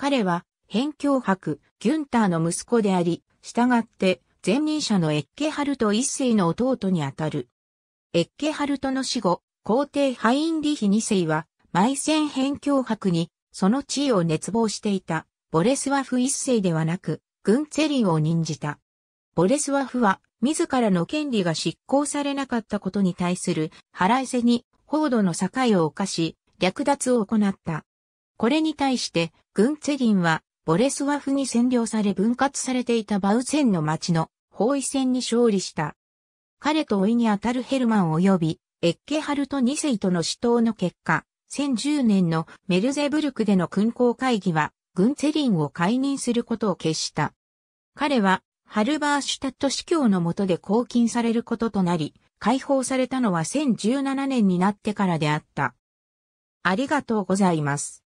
彼は、辺境伯、ギュンターの息子であり、従って、前任者のエッケハルト一世の弟にあたる。エッケハルトの死後、皇帝ハインリヒ二世は、埋戦辺境伯に、その地位を熱望していた、ボレスワフ一世ではなく、グンツェリンを任じた。ボレスワフは、自らの権利が執行されなかったことに対する腹いせに、報道の境を犯し、略奪を行った。これに対して、軍ツェリンは、ボレスワフに占領され分割されていたバウセンの町の包囲戦に勝利した。彼といにあたるヘルマン及び、エッケハルト2世との死闘の結果、1 0 1 0年のメルゼブルクでの勲功会議は、軍ツェリンを解任することを決した。彼は、ハルバーシュタット司教の下で拘禁されることとなり、解放されたのは1 0 1 7年になってからであった。ありがとうございます。